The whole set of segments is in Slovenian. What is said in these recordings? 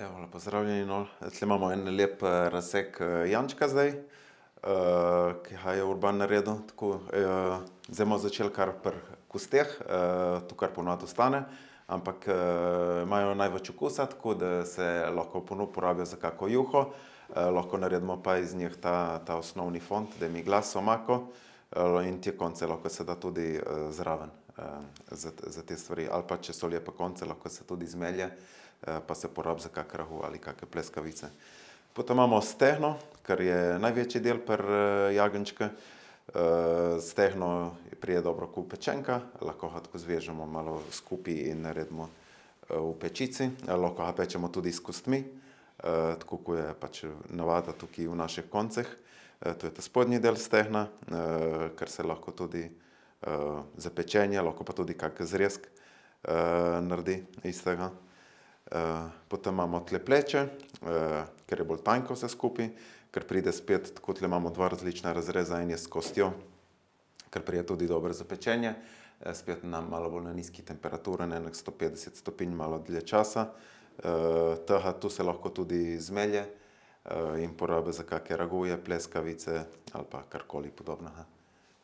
Evo, pozdravljeni. No. Tukaj imamo en lep uh, razsek uh, Jančka, zdaj, uh, ki je urban naredil. Tako, uh, zdaj bomo začeli kar pri kosteh, uh, tu kar ponovadi ostane, ampak uh, imajo največ okusa, tako da se lahko ponovno uporabijo za kako juho, uh, lahko naredimo pa iz njih ta, ta osnovni fond, da mi glas omako uh, in te konce lahko se da tudi uh, zraven. Eh, za, za te stvari. Ali pa če so lepe konce, lahko se tudi izmelje, eh, pa se porabi za kakr rahu ali kakšne pleskavice. Potem imamo stehno, kar je največji del per eh, jagenčke. Stehno je prije dobro kupečenka, lahko ga tako zvežemo malo skupaj in naredimo v pečici, lahko ga pečemo tudi s kostmi, tako kot je pač navada tukaj v naših koncih. To je ta spodnji del stehna, kar se lahko tudi uh, Eh, za pečenje, lahko pa tudi kaj zrezk eh, naredi iz tega. Eh, potem imamo tle pleče, ker je bolj tanko vse skupaj, ker pride spet, tako tle imamo dva različna razreza, en je s kostjo, ker prije tudi dobro za pečenje, spet na malo bolj na nizki temperaturi, na 150 stopinj, malo dlje časa. Tega tu se lahko tudi zmelje in porabe za kakje raguje, pleskavice ali pa karkoli podobnega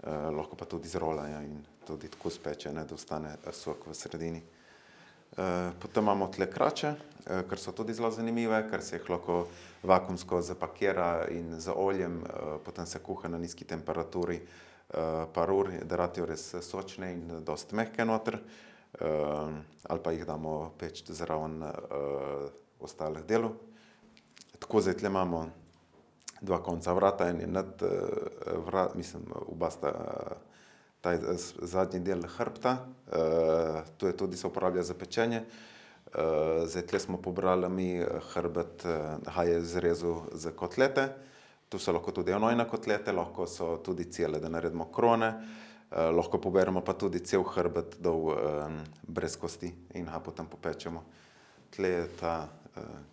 eh, lahko pa tudi zrolajo ja, in tudi tako speče, ne, da ostane sok v sredini. Eh, potem imamo tle krače, eh, ker so tudi zelo zanimive, ker se jih lahko vakumsko zapakira in z oljem, eh, potem se kuha na nizki temperaturi eh, par ur, da ratijo res sočne in dost mehke noter. Uh, ali pa jih damo peč zraven uh, ostalih delov. Tako zdaj imamo dva konca vrata, en je nad eh, vrat, mislim, oba sta taj zadnji del hrbta, eh, tu je tudi se uporablja za pečenje. Eh, zdaj tle smo pobrali mi hrbet, ha je zrezu za kotlete, tu so lahko tudi enojna kotlete, lahko so tudi cele, da naredimo krone, lahko poberemo pa tudi cel hrbet dol brez kosti in ha potem popečemo. Tle je ta,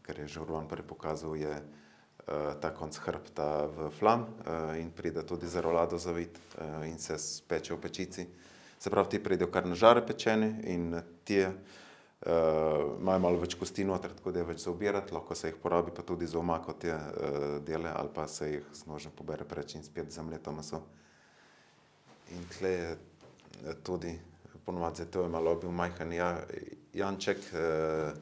kar je že Urban prej pokazal, je Eh, ta konc hrbta v flam eh, in pride tudi za rolado zavit eh, in se speče v pečici. Se pravi, ti pridejo kar na žare pečeni in ti imajo malo več kosti noter, tako da je več za obirati, lahko se jih porabi pa tudi za omako te dele ali pa se jih znožno pobere preč in spet za mleto maso. In tle je tudi ponovat, zato je malo bil majhen ja, janček, ki je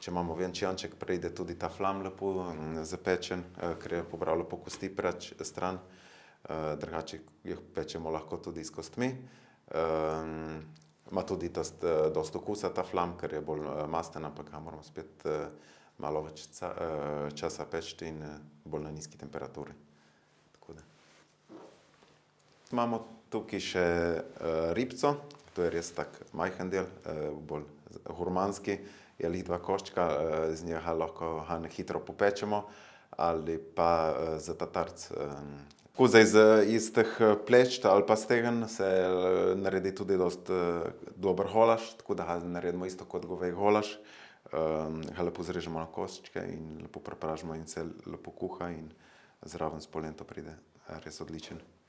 Če imamo venčijanček, pride tudi ta flam lepo mm, zapečen, eh, ker je pobral lepo kosti preč stran. Eh, drugače jih pečemo lahko tudi s kostmi. Ehm, ima tudi eh, dost okusa ta flam, ker je bolj masten, ampak ga moramo spet malo več časa pečiti in bolj na nizki temperaturi. Imamo tukaj še ribco, to je res tak majhen del, bolj hurmanski je lih dva koščka, eh, z njega lahko han hitro popečemo ali pa eh, za tatarc. Kuzaj iz, iz teh eh, pleč ali pa stegen se naredi tudi dober holaš, tako da ga naredimo isto kot govej holaš. Ga lepo zrežemo na koščke in lepo prepražimo in se lepo kuha in zraven s polento pride res odličen.